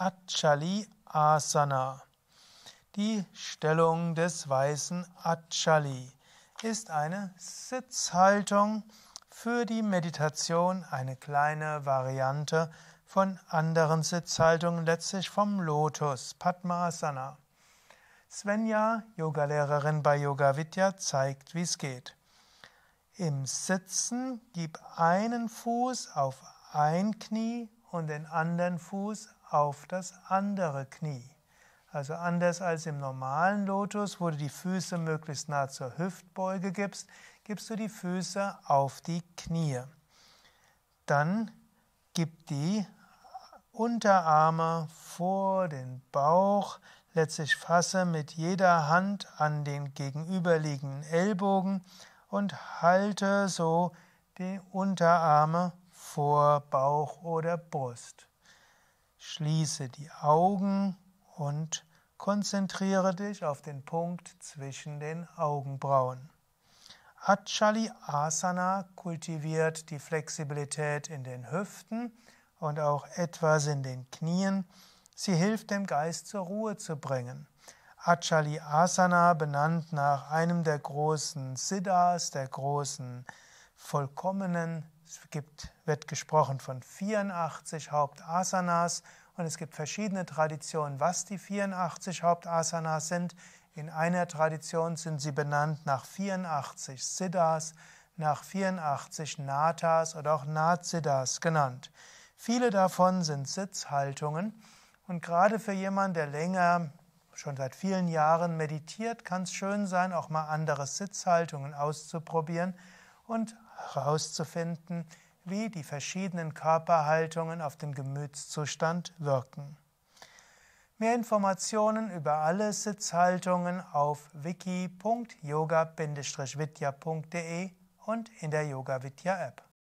Achali Asana. Die Stellung des weißen Achali ist eine Sitzhaltung für die Meditation, eine kleine Variante von anderen Sitzhaltungen, letztlich vom Lotus, Padmasana. Svenja, Yogalehrerin bei Yoga Vidya, zeigt, wie es geht. Im Sitzen gib einen Fuß auf ein Knie und den anderen Fuß auf das andere Knie. Also anders als im normalen Lotus, wo du die Füße möglichst nah zur Hüftbeuge gibst, gibst du die Füße auf die Knie. Dann gib die Unterarme vor den Bauch. Letztlich fasse mit jeder Hand an den gegenüberliegenden Ellbogen und halte so die Unterarme vor Bauch oder Brust. Schließe die Augen und konzentriere dich auf den Punkt zwischen den Augenbrauen. Achali Asana kultiviert die Flexibilität in den Hüften und auch etwas in den Knien. Sie hilft dem Geist zur Ruhe zu bringen. Achali Asana, benannt nach einem der großen Siddhas, der großen vollkommenen es gibt, wird gesprochen von 84 Hauptasanas und es gibt verschiedene Traditionen, was die 84 Hauptasanas sind. In einer Tradition sind sie benannt nach 84 Siddhas, nach 84 Natas oder auch Natsiddhas genannt. Viele davon sind Sitzhaltungen und gerade für jemanden, der länger schon seit vielen Jahren meditiert, kann es schön sein, auch mal andere Sitzhaltungen auszuprobieren und herauszufinden, wie die verschiedenen Körperhaltungen auf den Gemütszustand wirken. Mehr Informationen über alle Sitzhaltungen auf wiki.yoga-vidya.de und in der Yoga Vidya App.